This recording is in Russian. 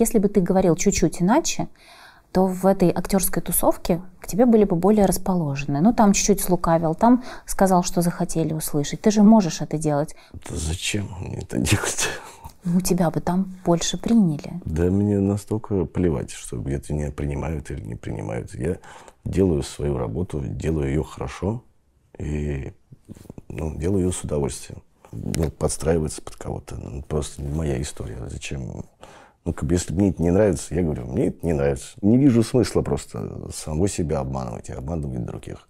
Если бы ты говорил чуть-чуть иначе, то в этой актерской тусовке к тебе были бы более расположены. Ну, там чуть-чуть слукавил, там сказал, что захотели услышать. Ты же можешь это делать. Да зачем мне это делать? Ну, тебя бы там больше приняли. Да мне настолько плевать, что где-то меня принимают или не принимают. Я делаю свою работу, делаю ее хорошо и ну, делаю ее с удовольствием. Ну, подстраиваться под кого-то. Ну, просто моя история. Зачем ну, как бы, если мне это не нравится, я говорю, мне это не нравится. Не вижу смысла просто самого себя обманывать и обманывать других.